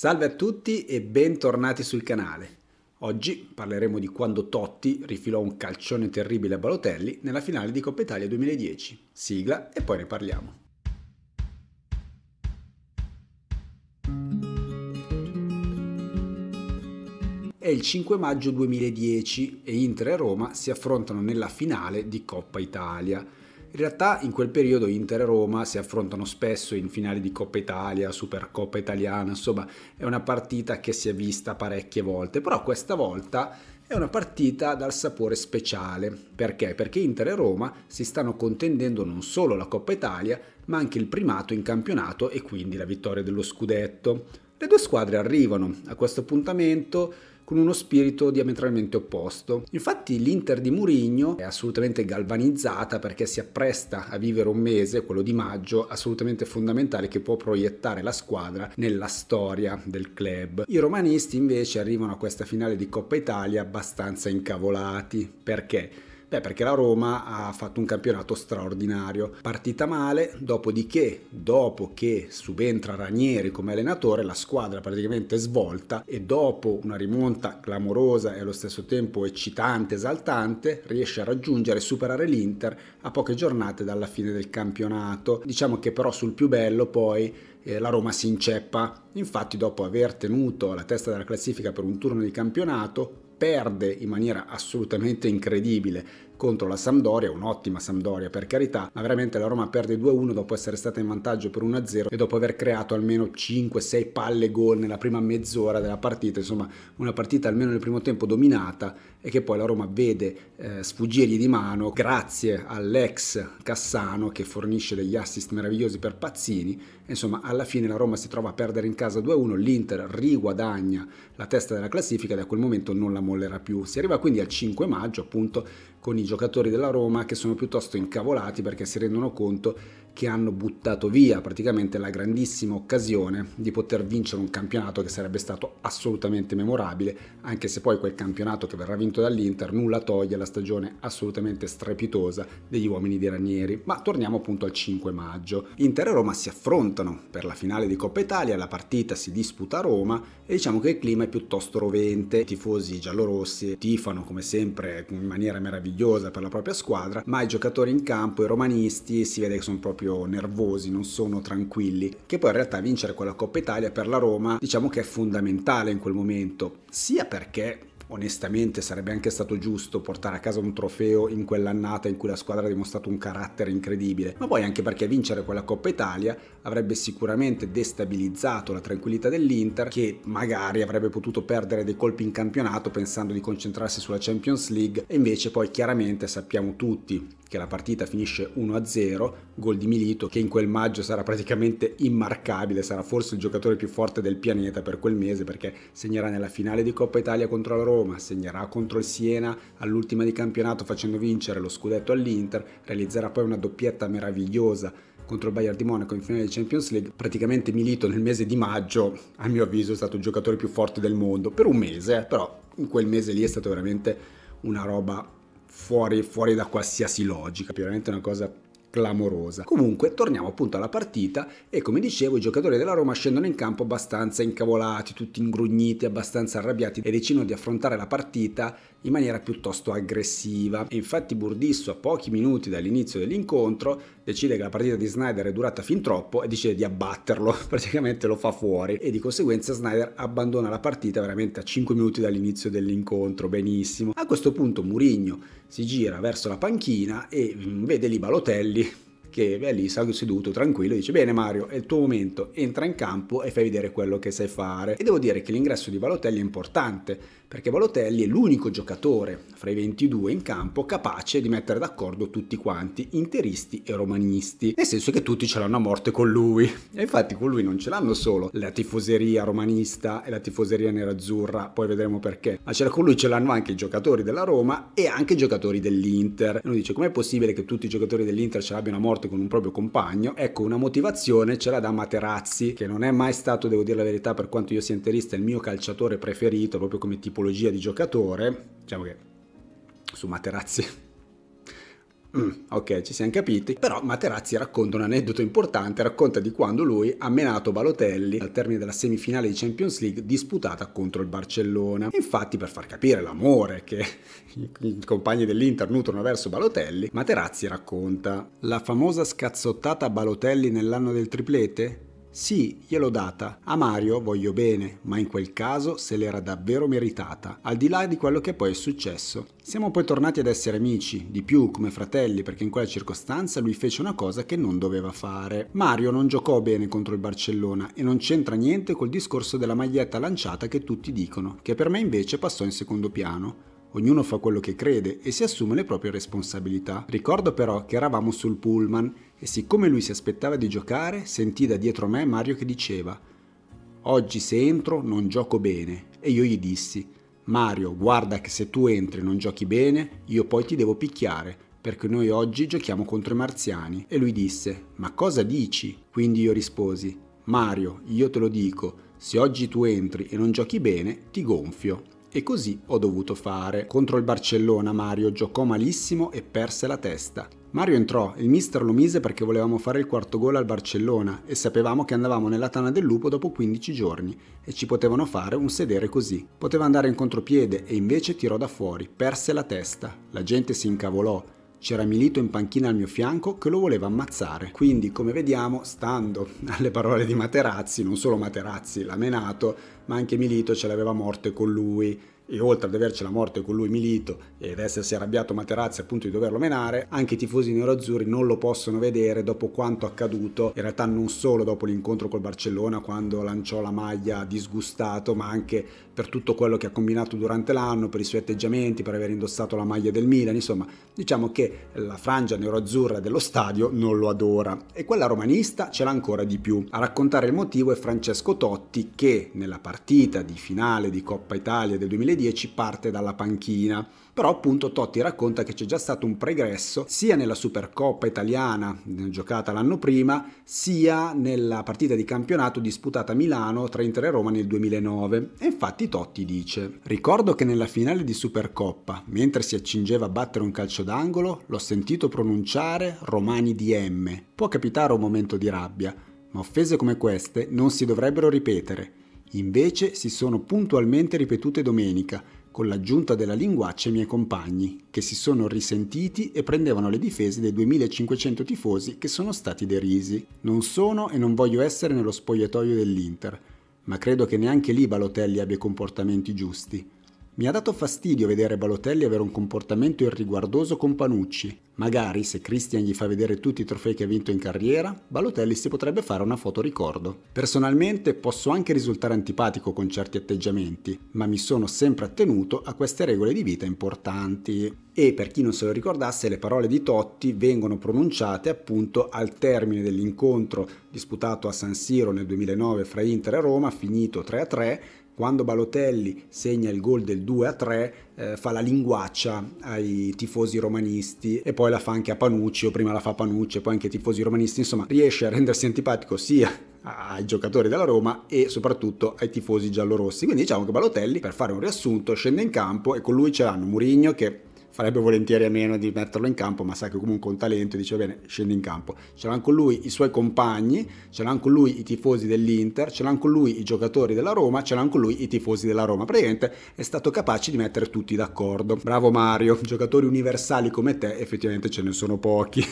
Salve a tutti e bentornati sul canale. Oggi parleremo di quando Totti rifilò un calcione terribile a Balotelli nella finale di Coppa Italia 2010. Sigla e poi ne parliamo. È il 5 maggio 2010 e Inter e Roma si affrontano nella finale di Coppa Italia in realtà in quel periodo Inter e Roma si affrontano spesso in finali di Coppa Italia, Supercoppa Italiana, insomma è una partita che si è vista parecchie volte, però questa volta è una partita dal sapore speciale. Perché? Perché Inter e Roma si stanno contendendo non solo la Coppa Italia, ma anche il primato in campionato e quindi la vittoria dello scudetto. Le due squadre arrivano a questo appuntamento con uno spirito diametralmente opposto. Infatti l'Inter di Murigno è assolutamente galvanizzata perché si appresta a vivere un mese, quello di maggio, assolutamente fondamentale che può proiettare la squadra nella storia del club. I romanisti invece arrivano a questa finale di Coppa Italia abbastanza incavolati perché Beh, perché la Roma ha fatto un campionato straordinario, partita male, dopodiché, dopo che subentra Ranieri come allenatore, la squadra praticamente svolta e dopo una rimonta clamorosa e allo stesso tempo eccitante, esaltante, riesce a raggiungere e superare l'Inter a poche giornate dalla fine del campionato. Diciamo che però sul più bello poi eh, la Roma si inceppa. Infatti, dopo aver tenuto la testa della classifica per un turno di campionato, perde in maniera assolutamente incredibile contro la Sampdoria, un'ottima Sampdoria per carità, ma veramente la Roma perde 2-1 dopo essere stata in vantaggio per 1-0 e dopo aver creato almeno 5-6 palle gol nella prima mezz'ora della partita, insomma una partita almeno nel primo tempo dominata e che poi la Roma vede eh, sfuggirgli di mano grazie all'ex Cassano che fornisce degli assist meravigliosi per Pazzini. Insomma, alla fine la Roma si trova a perdere in casa 2-1, l'Inter riguadagna la testa della classifica e da quel momento non la mollerà più. Si arriva quindi al 5 maggio appunto con i giocatori della Roma che sono piuttosto incavolati perché si rendono conto che hanno buttato via praticamente la grandissima occasione di poter vincere un campionato che sarebbe stato assolutamente memorabile, anche se poi quel campionato che verrà vinto dall'Inter nulla toglie la stagione assolutamente strepitosa degli uomini di Ranieri. Ma torniamo appunto al 5 maggio. Inter e Roma si affrontano per la finale di Coppa Italia, la partita si disputa a Roma e diciamo che il clima è piuttosto rovente, i tifosi giallorossi tifano come sempre in maniera meravigliosa per la propria squadra, ma i giocatori in campo, i romanisti, si vede che sono proprio proprio nervosi, non sono tranquilli, che poi in realtà vincere quella Coppa Italia per la Roma diciamo che è fondamentale in quel momento, sia perché onestamente sarebbe anche stato giusto portare a casa un trofeo in quell'annata in cui la squadra ha dimostrato un carattere incredibile, ma poi anche perché vincere quella Coppa Italia avrebbe sicuramente destabilizzato la tranquillità dell'Inter che magari avrebbe potuto perdere dei colpi in campionato pensando di concentrarsi sulla Champions League e invece poi chiaramente sappiamo tutti che la partita finisce 1-0, gol di Milito che in quel maggio sarà praticamente immarcabile, sarà forse il giocatore più forte del pianeta per quel mese perché segnerà nella finale di Coppa Italia contro la Roma, segnerà contro il Siena all'ultima di campionato facendo vincere lo scudetto all'Inter, realizzerà poi una doppietta meravigliosa contro il Bayern di Monaco in finale di Champions League, praticamente Milito nel mese di maggio, a mio avviso, è stato il giocatore più forte del mondo per un mese, eh, però in quel mese lì è stato veramente una roba fuori, fuori da qualsiasi logica, veramente una cosa clamorosa. Comunque torniamo appunto alla partita e come dicevo i giocatori della Roma scendono in campo abbastanza incavolati, tutti ingrugniti, abbastanza arrabbiati e decidono di affrontare la partita in maniera piuttosto aggressiva. E infatti Burdisso a pochi minuti dall'inizio dell'incontro decide che la partita di Snyder è durata fin troppo e decide di abbatterlo, praticamente lo fa fuori e di conseguenza Snyder abbandona la partita veramente a 5 minuti dall'inizio dell'incontro, benissimo. A questo punto Murigno si gira verso la panchina e mm, vede lì Balotelli che è lì seduto tranquillo e dice bene Mario è il tuo momento entra in campo e fai vedere quello che sai fare e devo dire che l'ingresso di Balotelli è importante perché Balotelli è l'unico giocatore fra i 22 in campo capace di mettere d'accordo tutti quanti, interisti e romanisti, nel senso che tutti ce l'hanno a morte con lui. E infatti con lui non ce l'hanno solo la tifoseria romanista e la tifoseria nerazzurra, poi vedremo perché, ma ce con lui ce l'hanno anche i giocatori della Roma e anche i giocatori dell'Inter. E uno dice com'è possibile che tutti i giocatori dell'Inter ce l'abbiano a morte con un proprio compagno? Ecco, una motivazione ce l'ha da Materazzi, che non è mai stato, devo dire la verità, per quanto io sia interista, il mio calciatore preferito, proprio come tipo tipologia di giocatore, diciamo che su Materazzi mm, ok, ci siamo capiti. Però Materazzi racconta un aneddoto importante, racconta di quando lui ha menato Balotelli al termine della semifinale di Champions League disputata contro il Barcellona. Infatti, per far capire l'amore che i compagni dell'Inter nutrono verso Balotelli, Materazzi racconta la famosa scazzottata a Balotelli nell'anno del triplete? Sì, gliel'ho data. A Mario voglio bene, ma in quel caso se l'era davvero meritata, al di là di quello che poi è successo. Siamo poi tornati ad essere amici, di più come fratelli, perché in quella circostanza lui fece una cosa che non doveva fare. Mario non giocò bene contro il Barcellona e non c'entra niente col discorso della maglietta lanciata che tutti dicono, che per me invece passò in secondo piano. Ognuno fa quello che crede e si assume le proprie responsabilità. Ricordo però che eravamo sul pullman e siccome lui si aspettava di giocare, sentì da dietro me Mario che diceva Oggi se entro non gioco bene e io gli dissi Mario guarda che se tu entri e non giochi bene io poi ti devo picchiare perché noi oggi giochiamo contro i marziani e lui disse Ma cosa dici? Quindi io risposi Mario io te lo dico se oggi tu entri e non giochi bene ti gonfio e così ho dovuto fare. Contro il Barcellona Mario giocò malissimo e perse la testa. Mario entrò, il mister lo mise perché volevamo fare il quarto gol al Barcellona e sapevamo che andavamo nella tana del lupo dopo 15 giorni e ci potevano fare un sedere così. Poteva andare in contropiede e invece tirò da fuori, perse la testa, la gente si incavolò, c'era Milito in panchina al mio fianco che lo voleva ammazzare. Quindi, come vediamo, stando alle parole di Materazzi, non solo Materazzi l'ha menato, ma anche Milito ce l'aveva morte con lui e oltre ad averci la morte con lui Milito ed essersi arrabbiato Materazzi appunto di doverlo menare, anche i tifosi neroazzurri non lo possono vedere dopo quanto accaduto, in realtà non solo dopo l'incontro col Barcellona quando lanciò la maglia disgustato, ma anche per tutto quello che ha combinato durante l'anno, per i suoi atteggiamenti, per aver indossato la maglia del Milan, insomma, diciamo che la frangia neroazzurra dello stadio non lo adora e quella romanista ce l'ha ancora di più. A raccontare il motivo è Francesco Totti che nella partita di finale di Coppa Italia del 2010 10 parte dalla panchina, però appunto Totti racconta che c'è già stato un pregresso sia nella Supercoppa italiana eh, giocata l'anno prima, sia nella partita di campionato disputata a Milano tra Inter e Roma nel 2009. E infatti Totti dice: "Ricordo che nella finale di Supercoppa, mentre si accingeva a battere un calcio d'angolo, l'ho sentito pronunciare Romani DM. Può capitare un momento di rabbia, ma offese come queste non si dovrebbero ripetere." Invece si sono puntualmente ripetute domenica, con l'aggiunta della linguaccia ai miei compagni, che si sono risentiti e prendevano le difese dei 2500 tifosi che sono stati derisi. Non sono e non voglio essere nello spogliatoio dell'Inter, ma credo che neanche lì Balotelli abbia comportamenti giusti. Mi ha dato fastidio vedere Balotelli avere un comportamento irriguardoso con Panucci, Magari se Christian gli fa vedere tutti i trofei che ha vinto in carriera, Balotelli si potrebbe fare una foto ricordo. Personalmente posso anche risultare antipatico con certi atteggiamenti, ma mi sono sempre attenuto a queste regole di vita importanti. E per chi non se lo ricordasse, le parole di Totti vengono pronunciate appunto al termine dell'incontro disputato a San Siro nel 2009 fra Inter e Roma, finito 3-3, quando Balotelli segna il gol del 2-3, eh, fa la linguaccia ai tifosi romanisti e poi la fa anche a Panucci, o prima la fa Panucci e poi anche ai tifosi romanisti, insomma riesce a rendersi antipatico sia ai giocatori della Roma e soprattutto ai tifosi giallorossi. Quindi diciamo che Balotelli, per fare un riassunto, scende in campo e con lui c'erano Murigno che farebbe volentieri a meno di metterlo in campo, ma sa che comunque un talento e dice bene, scende in campo. Ce l'hanno con lui i suoi compagni, ce l'hanno con lui i tifosi dell'Inter, ce l'hanno con lui i giocatori della Roma, ce l'hanno con lui i tifosi della Roma. Praticamente è stato capace di mettere tutti d'accordo. Bravo Mario, giocatori universali come te effettivamente ce ne sono pochi.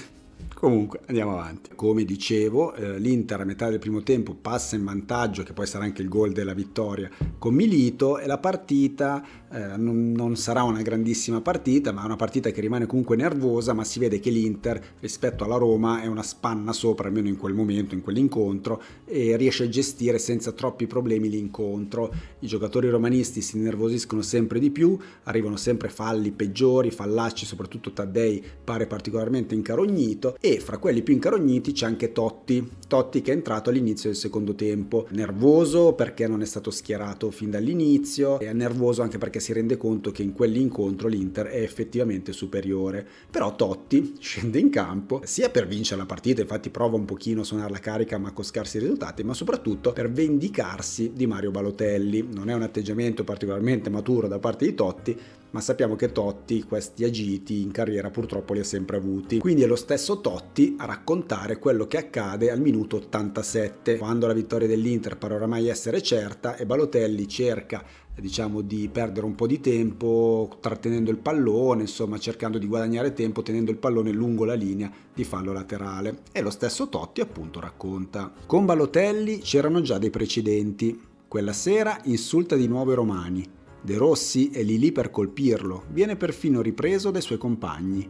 Comunque andiamo avanti. Come dicevo, eh, l'Inter a metà del primo tempo passa in vantaggio, che poi sarà anche il gol della vittoria con Milito e la partita eh, non, non, sarà una grandissima partita, ma è una partita che rimane comunque nervosa, ma si vede che l'Inter rispetto alla Roma è una spanna sopra, almeno in quel momento, in quell'incontro, e riesce a gestire senza troppi problemi l'incontro. I giocatori romanisti si innervosiscono sempre di più, arrivano sempre falli peggiori, fallacci, soprattutto Taddei pare particolarmente incarognito e fra quelli più incarogniti c'è anche Totti, Totti che è entrato all'inizio del secondo tempo, nervoso perché non è stato schierato fin dall'inizio e nervoso anche perché si rende conto che in quell'incontro l'Inter è effettivamente superiore, però Totti scende in campo sia per vincere la partita, infatti prova un pochino a suonare la carica ma con scarsi risultati, ma soprattutto per vendicarsi di Mario Balotelli, non è un atteggiamento particolarmente maturo da parte di Totti, ma sappiamo che Totti questi agiti in carriera purtroppo li ha sempre avuti. Quindi è lo stesso Totti a raccontare quello che accade al minuto 87, quando la vittoria dell'Inter pare oramai essere certa e Balotelli cerca diciamo di perdere un po' di tempo trattenendo il pallone, insomma cercando di guadagnare tempo tenendo il pallone lungo la linea di fallo laterale. E lo stesso Totti appunto racconta. Con Balotelli c'erano già dei precedenti. Quella sera insulta di nuovo i romani, De Rossi è lì lì per colpirlo, viene perfino ripreso dai suoi compagni.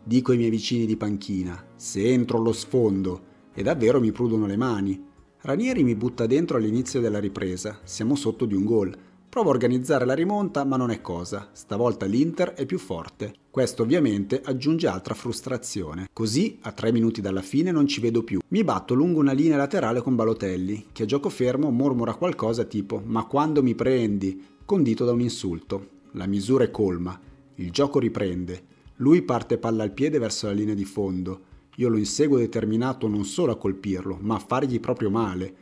Dico ai miei vicini di panchina, se entro lo sfondo, e davvero mi prudono le mani. Ranieri mi butta dentro all'inizio della ripresa, siamo sotto di un gol. Provo a organizzare la rimonta, ma non è cosa. Stavolta l'Inter è più forte. Questo ovviamente aggiunge altra frustrazione. Così, a tre minuti dalla fine, non ci vedo più. Mi batto lungo una linea laterale con Balotelli, che a gioco fermo mormora qualcosa tipo «Ma quando mi prendi?», condito da un insulto. La misura è colma, il gioco riprende, lui parte palla al piede verso la linea di fondo, io lo inseguo determinato non solo a colpirlo, ma a fargli proprio male.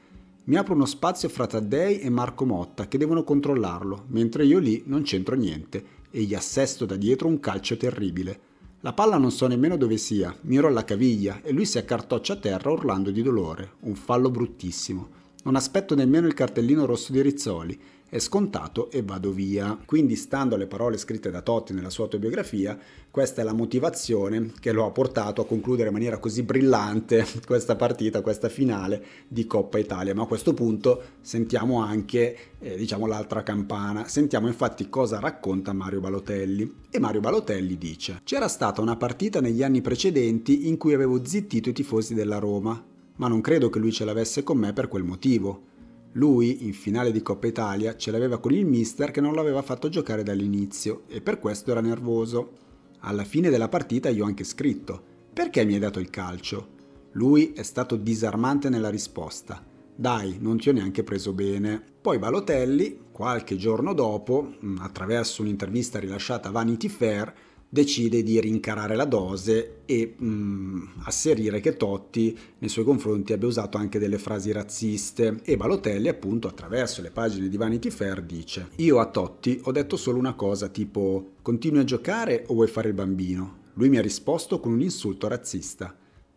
Mi apro uno spazio fra Taddei e Marco Motta che devono controllarlo, mentre io lì non c'entro niente e gli assesto da dietro un calcio terribile. La palla non so nemmeno dove sia, miro alla caviglia e lui si accartoccia a terra urlando di dolore, un fallo bruttissimo. Non aspetto nemmeno il cartellino rosso di Rizzoli, è scontato e vado via. Quindi, stando alle parole scritte da Totti nella sua autobiografia, questa è la motivazione che lo ha portato a concludere in maniera così brillante questa partita, questa finale di Coppa Italia. Ma a questo punto sentiamo anche, eh, diciamo, l'altra campana. Sentiamo infatti cosa racconta Mario Balotelli. E Mario Balotelli dice: C'era stata una partita negli anni precedenti in cui avevo zittito i tifosi della Roma ma non credo che lui ce l'avesse con me per quel motivo. Lui, in finale di Coppa Italia, ce l'aveva con il mister che non l'aveva fatto giocare dall'inizio e per questo era nervoso. Alla fine della partita io ho anche scritto, perché mi hai dato il calcio? Lui è stato disarmante nella risposta. Dai, non ti ho neanche preso bene. Poi Balotelli, qualche giorno dopo, attraverso un'intervista rilasciata a Vanity Fair, decide di rincarare la dose e mm, asserire che Totti nei suoi confronti abbia usato anche delle frasi razziste e Balotelli appunto attraverso le pagine di Vanity Fair dice io a Totti ho detto solo una cosa tipo continui a giocare o vuoi fare il bambino? Lui mi ha risposto con un insulto razzista.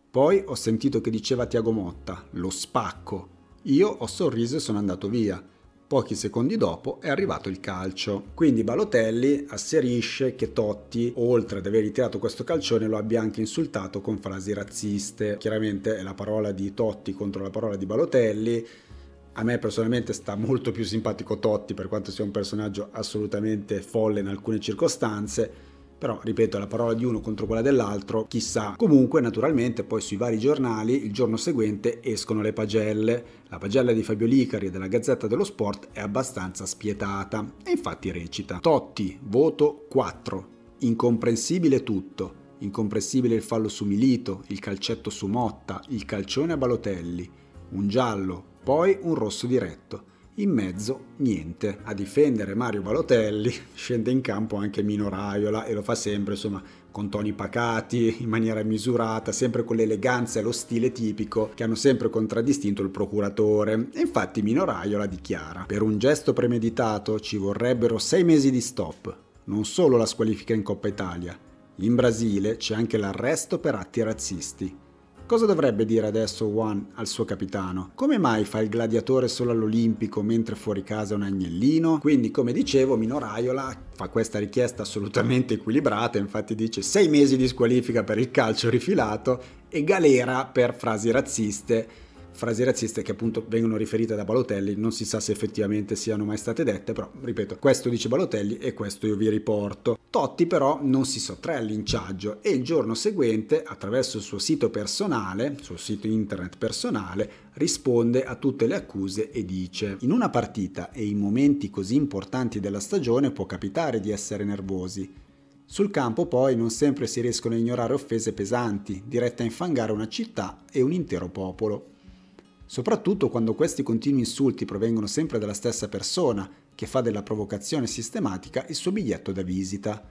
Poi ho sentito che diceva Tiago Motta, lo spacco. Io ho sorriso e sono andato via. Pochi secondi dopo è arrivato il calcio. Quindi Balotelli asserisce che Totti, oltre ad aver ritirato questo calcione, lo abbia anche insultato con frasi razziste. Chiaramente è la parola di Totti contro la parola di Balotelli. A me personalmente sta molto più simpatico Totti, per quanto sia un personaggio assolutamente folle in alcune circostanze però, ripeto, la parola di uno contro quella dell'altro, chissà. Comunque, naturalmente, poi sui vari giornali il giorno seguente escono le pagelle. La pagella di Fabio Licari della Gazzetta dello Sport è abbastanza spietata e infatti recita Totti, voto 4. Incomprensibile tutto. Incomprensibile il fallo su Milito, il calcetto su Motta, il calcione a Balotelli, un giallo, poi un rosso diretto in mezzo niente. A difendere Mario Balotelli scende in campo anche Mino Raiola e lo fa sempre, insomma, con toni pacati, in maniera misurata, sempre con l'eleganza e lo stile tipico che hanno sempre contraddistinto il procuratore. E infatti Mino Raiola dichiara: "Per un gesto premeditato ci vorrebbero sei mesi di stop, non solo la squalifica in Coppa Italia. In Brasile c'è anche l'arresto per atti razzisti." Cosa dovrebbe dire adesso Juan al suo capitano? Come mai fa il gladiatore solo all'Olimpico mentre fuori casa è un agnellino? Quindi, come dicevo, Minoraiola fa questa richiesta assolutamente equilibrata, infatti dice sei mesi di squalifica per il calcio rifilato e galera per frasi razziste frasi razziste che appunto vengono riferite da Balotelli, non si sa se effettivamente siano mai state dette, però ripeto, questo dice Balotelli e questo io vi riporto. Totti però non si sottrae al linciaggio e il giorno seguente, attraverso il suo sito personale, suo sito internet personale, risponde a tutte le accuse e dice in una partita e in momenti così importanti della stagione può capitare di essere nervosi. Sul campo poi non sempre si riescono a ignorare offese pesanti, dirette a infangare una città e un intero popolo soprattutto quando questi continui insulti provengono sempre dalla stessa persona che fa della provocazione sistematica il suo biglietto da visita.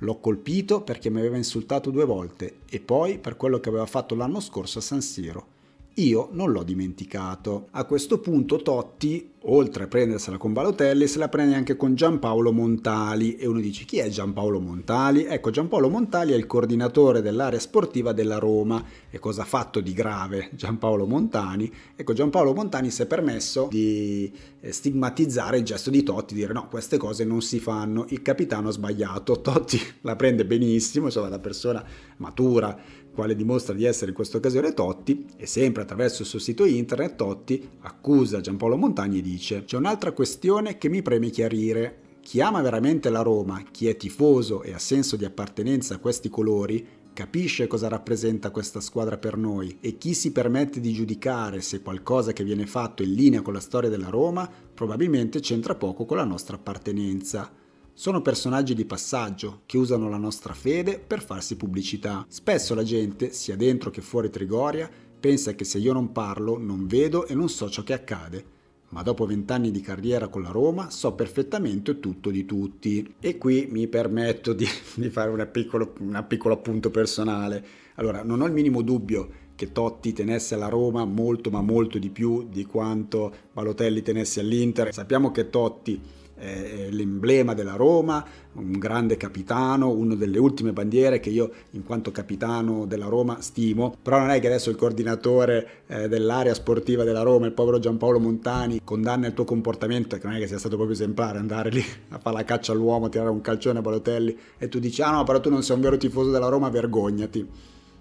L'ho colpito perché mi aveva insultato due volte e poi per quello che aveva fatto l'anno scorso a San Siro. Io non l'ho dimenticato. A questo punto Totti oltre a prendersela con Balotelli, se la prende anche con Giampaolo Montali. E uno dice chi è Giampaolo Montali? Ecco, Giampaolo Montali è il coordinatore dell'area sportiva della Roma. E cosa ha fatto di grave Giampaolo Montani? Ecco, Giampaolo Montani si è permesso di eh, stigmatizzare il gesto di Totti, dire no, queste cose non si fanno, il capitano ha sbagliato, Totti la prende benissimo, insomma la persona matura quale dimostra di essere in questa occasione Totti, e sempre attraverso il suo sito internet Totti accusa Giampaolo Montani di dice. C'è un'altra questione che mi preme chiarire. Chi ama veramente la Roma, chi è tifoso e ha senso di appartenenza a questi colori, capisce cosa rappresenta questa squadra per noi e chi si permette di giudicare se qualcosa che viene fatto è in linea con la storia della Roma probabilmente c'entra poco con la nostra appartenenza. Sono personaggi di passaggio che usano la nostra fede per farsi pubblicità. Spesso la gente, sia dentro che fuori Trigoria, pensa che se io non parlo non vedo e non so ciò che accade ma dopo vent'anni di carriera con la Roma so perfettamente tutto di tutti. E qui mi permetto di, di fare un piccolo appunto personale. Allora, non ho il minimo dubbio che Totti tenesse alla Roma molto ma molto di più di quanto Balotelli tenesse all'Inter. Sappiamo che Totti eh, l'emblema della Roma, un grande capitano, una delle ultime bandiere che io in quanto capitano della Roma stimo, però non è che adesso il coordinatore eh, dell'area sportiva della Roma, il povero Giampaolo Montani, condanna il tuo comportamento, che non è che sia stato proprio esemplare andare lì a fare la caccia all'uomo, tirare un calcione a Balotelli e tu dici ah no però tu non sei un vero tifoso della Roma, vergognati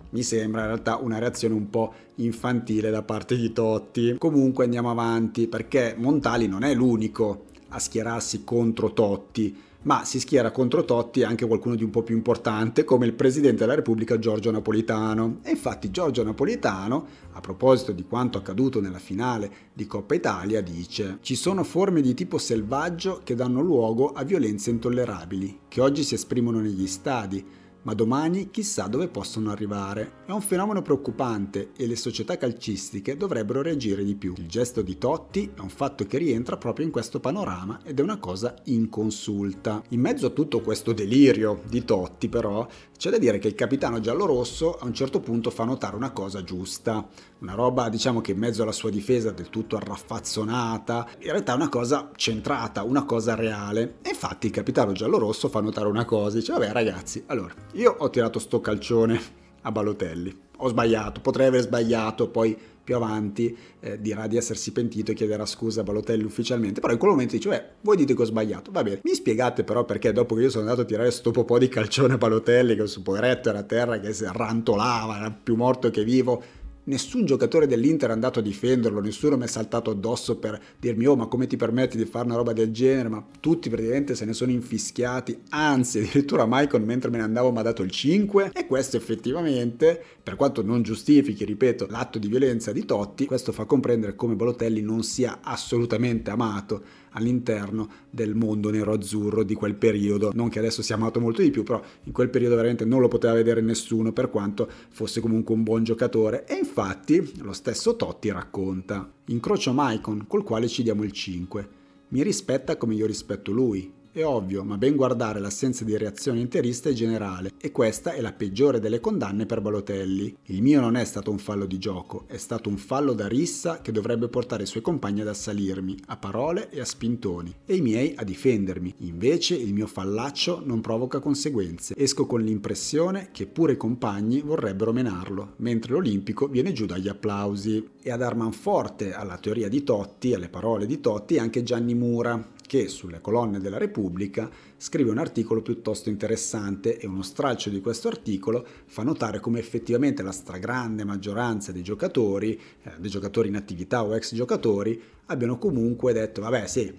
mi sembra in realtà una reazione un po' infantile da parte di Totti. Comunque andiamo avanti perché Montali non è l'unico a schierarsi contro Totti, ma si schiera contro Totti anche qualcuno di un po' più importante come il Presidente della Repubblica Giorgio Napolitano. E infatti Giorgio Napolitano, a proposito di quanto accaduto nella finale di Coppa Italia, dice ci sono forme di tipo selvaggio che danno luogo a violenze intollerabili, che oggi si esprimono negli stadi ma domani chissà dove possono arrivare. È un fenomeno preoccupante e le società calcistiche dovrebbero reagire di più. Il gesto di Totti è un fatto che rientra proprio in questo panorama ed è una cosa inconsulta. In mezzo a tutto questo delirio di Totti però c'è da dire che il capitano giallorosso a un certo punto fa notare una cosa giusta una roba diciamo che in mezzo alla sua difesa del tutto arraffazzonata, in realtà è una cosa centrata, una cosa reale. E infatti il capitano giallorosso fa notare una cosa, dice vabbè ragazzi, allora io ho tirato sto calcione a Balotelli, ho sbagliato, potrei aver sbagliato, poi più avanti eh, dirà di essersi pentito e chiederà scusa a Balotelli ufficialmente, però in quel momento dice, beh, voi dite che ho sbagliato, va bene, mi spiegate però perché dopo che io sono andato a tirare sto po' di calcione a Balotelli, che su poveretto era a terra, che si rantolava, era più morto che vivo, nessun giocatore dell'Inter è andato a difenderlo, nessuno mi è saltato addosso per dirmi oh ma come ti permetti di fare una roba del genere, ma tutti praticamente se ne sono infischiati, anzi addirittura Maicon mentre me ne andavo mi ha dato il 5 e questo effettivamente, per quanto non giustifichi, ripeto, l'atto di violenza di Totti, questo fa comprendere come Balotelli non sia assolutamente amato all'interno del mondo nero-azzurro di quel periodo, non che adesso sia amato molto di più, però in quel periodo veramente non lo poteva vedere nessuno per quanto fosse comunque un buon giocatore e infatti lo stesso Totti racconta, incrocio Maicon col quale ci diamo il 5, mi rispetta come io rispetto lui, è ovvio, ma ben guardare l'assenza di reazione interista è generale e questa è la peggiore delle condanne per Balotelli. Il mio non è stato un fallo di gioco, è stato un fallo da rissa che dovrebbe portare i suoi compagni ad assalirmi, a parole e a spintoni, e i miei a difendermi. Invece il mio fallaccio non provoca conseguenze. Esco con l'impressione che pure i compagni vorrebbero menarlo, mentre l'Olimpico viene giù dagli applausi e a dar manforte alla teoria di Totti, alle parole di Totti, anche Gianni Mura, che sulle colonne della Repubblica scrive un articolo piuttosto interessante e uno stralcio di questo articolo fa notare come effettivamente la stragrande maggioranza dei giocatori, eh, dei giocatori in attività o ex giocatori, abbiano comunque detto vabbè sì,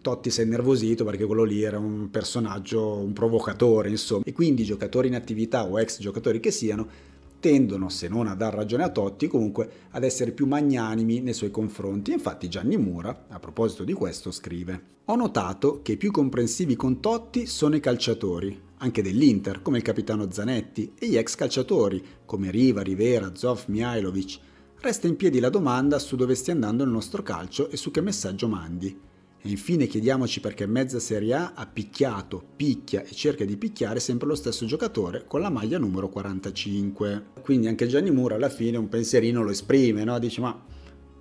Totti si è innervosito perché quello lì era un personaggio, un provocatore, insomma. E quindi i giocatori in attività o ex giocatori che siano, tendono, se non a dar ragione a Totti, comunque ad essere più magnanimi nei suoi confronti. Infatti Gianni Mura, a proposito di questo, scrive Ho notato che i più comprensivi con Totti sono i calciatori, anche dell'Inter, come il capitano Zanetti, e gli ex calciatori, come Riva, Rivera, Zoff, Mihailovic. Resta in piedi la domanda su dove stia andando il nostro calcio e su che messaggio mandi. E infine chiediamoci perché mezza Serie A ha picchiato, picchia e cerca di picchiare sempre lo stesso giocatore con la maglia numero 45. Quindi anche Gianni Mura alla fine un pensierino lo esprime, no? dice ma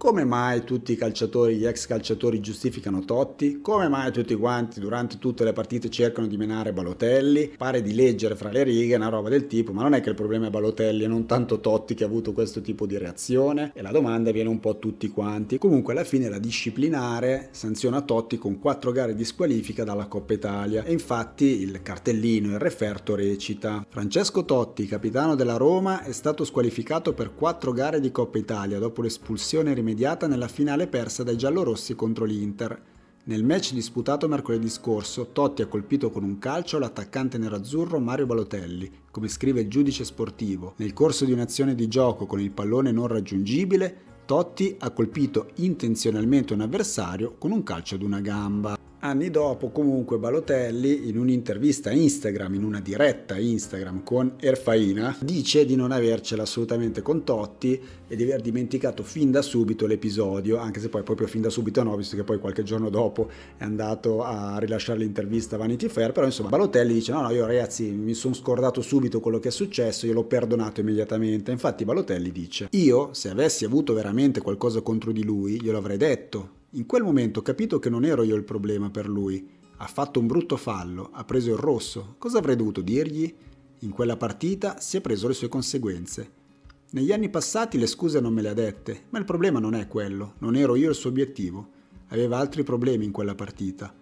come mai tutti i calciatori, gli ex calciatori giustificano Totti? Come mai tutti quanti durante tutte le partite cercano di menare Balotelli? Pare di leggere fra le righe una roba del tipo, ma non è che il problema è Balotelli e non tanto Totti che ha avuto questo tipo di reazione? E la domanda viene un po' a tutti quanti. Comunque alla fine la disciplinare sanziona Totti con quattro gare di squalifica dalla Coppa Italia e infatti il cartellino, il referto recita Francesco Totti, capitano della Roma, è stato squalificato per quattro gare di Coppa Italia dopo l'espulsione rimediata immediata nella finale persa dai giallorossi contro l'Inter. Nel match disputato mercoledì scorso, Totti ha colpito con un calcio l'attaccante nerazzurro Mario Balotelli, come scrive il giudice sportivo. Nel corso di un'azione di gioco con il pallone non raggiungibile, Totti ha colpito intenzionalmente un avversario con un calcio ad una gamba. Anni dopo, comunque, Balotelli, in un'intervista Instagram, in una diretta Instagram con Erfaina, dice di non avercela assolutamente con Totti e di aver dimenticato fin da subito l'episodio, anche se poi proprio fin da subito no, visto che poi qualche giorno dopo è andato a rilasciare l'intervista a Vanity Fair, però insomma Balotelli dice no, no, io ragazzi mi sono scordato subito quello che è successo, io l'ho perdonato immediatamente. Infatti Balotelli dice, io se avessi avuto veramente qualcosa contro di lui, glielo avrei detto in quel momento ho capito che non ero io il problema per lui. Ha fatto un brutto fallo, ha preso il rosso. Cosa avrei dovuto dirgli? In quella partita si è preso le sue conseguenze. Negli anni passati le scuse non me le ha dette, ma il problema non è quello, non ero io il suo obiettivo. Aveva altri problemi in quella partita.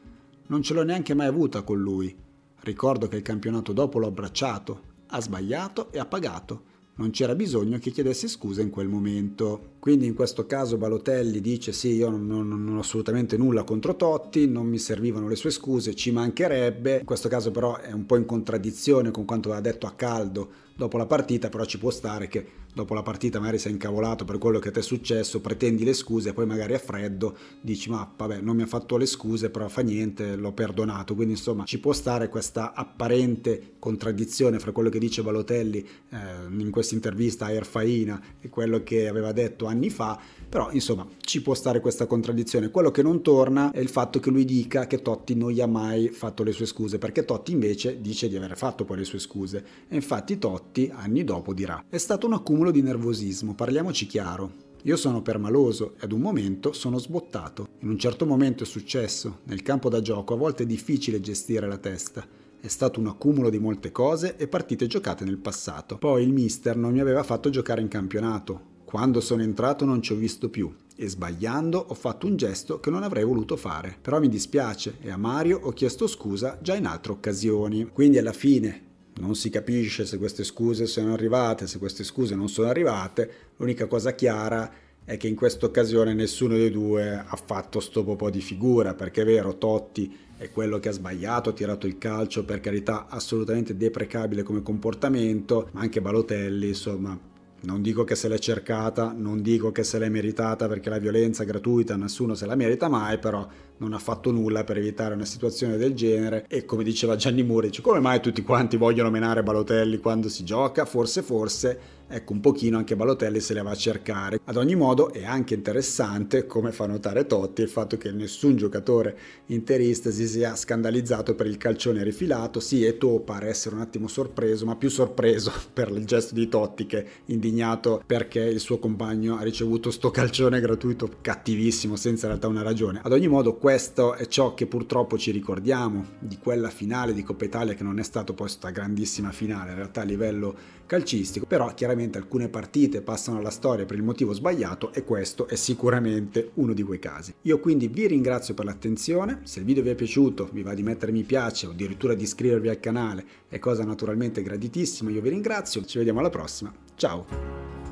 Non ce l'ho neanche mai avuta con lui. Ricordo che il campionato dopo l'ho abbracciato, ha sbagliato e ha pagato non c'era bisogno che chiedesse scusa in quel momento. Quindi in questo caso Balotelli dice sì, io non, non, non, ho assolutamente nulla contro Totti, non mi servivano le sue scuse, ci mancherebbe. In questo caso però è un po' in contraddizione con quanto aveva detto a caldo dopo la partita, però ci può stare che dopo la partita magari sei incavolato per quello che ti è successo, pretendi le scuse e poi magari a freddo dici ma vabbè non mi ha fatto le scuse però fa niente, l'ho perdonato, quindi insomma ci può stare questa apparente contraddizione fra quello che dice Balotelli eh, in questa intervista a Erfaina e quello che aveva detto anni fa, però insomma ci può stare questa contraddizione, quello che non torna è il fatto che lui dica che Totti non gli ha mai fatto le sue scuse, perché Totti invece dice di aver fatto poi le sue scuse e infatti Totti anni dopo dirà è stato un accumulo cumulo di nervosismo, parliamoci chiaro. Io sono permaloso e ad un momento sono sbottato. In un certo momento è successo, nel campo da gioco a volte è difficile gestire la testa. È stato un accumulo di molte cose e partite giocate nel passato. Poi il mister non mi aveva fatto giocare in campionato. Quando sono entrato non ci ho visto più e sbagliando ho fatto un gesto che non avrei voluto fare. Però mi dispiace e a Mario ho chiesto scusa già in altre occasioni. Quindi alla fine non si capisce se queste scuse sono arrivate, se queste scuse non sono arrivate, l'unica cosa chiara è che in questa occasione nessuno dei due ha fatto sto po' di figura, perché è vero, Totti è quello che ha sbagliato, ha tirato il calcio, per carità, assolutamente deprecabile come comportamento, ma anche Balotelli, insomma, non dico che se l'è cercata, non dico che se l'è meritata perché la violenza gratuita nessuno se la merita mai, però non ha fatto nulla per evitare una situazione del genere e come diceva Gianni Muri, come mai tutti quanti vogliono menare Balotelli quando si gioca? Forse forse Ecco, un pochino anche Balotelli se le va a cercare. Ad ogni modo è anche interessante, come fa notare Totti, il fatto che nessun giocatore interista si sia scandalizzato per il calcione rifilato. Sì, e Eto'o pare essere un attimo sorpreso, ma più sorpreso per il gesto di Totti che indignato perché il suo compagno ha ricevuto sto calcione gratuito cattivissimo, senza in realtà una ragione. Ad ogni modo questo è ciò che purtroppo ci ricordiamo di quella finale di Coppa Italia che non è stata poi questa grandissima finale, in realtà a livello calcistico, però chiaramente ovviamente alcune partite passano alla storia per il motivo sbagliato e questo è sicuramente uno di quei casi. Io quindi vi ringrazio per l'attenzione, se il video vi è piaciuto vi va di mettere mi piace o addirittura di iscrivervi al canale, è cosa naturalmente graditissima, io vi ringrazio, ci vediamo alla prossima, ciao!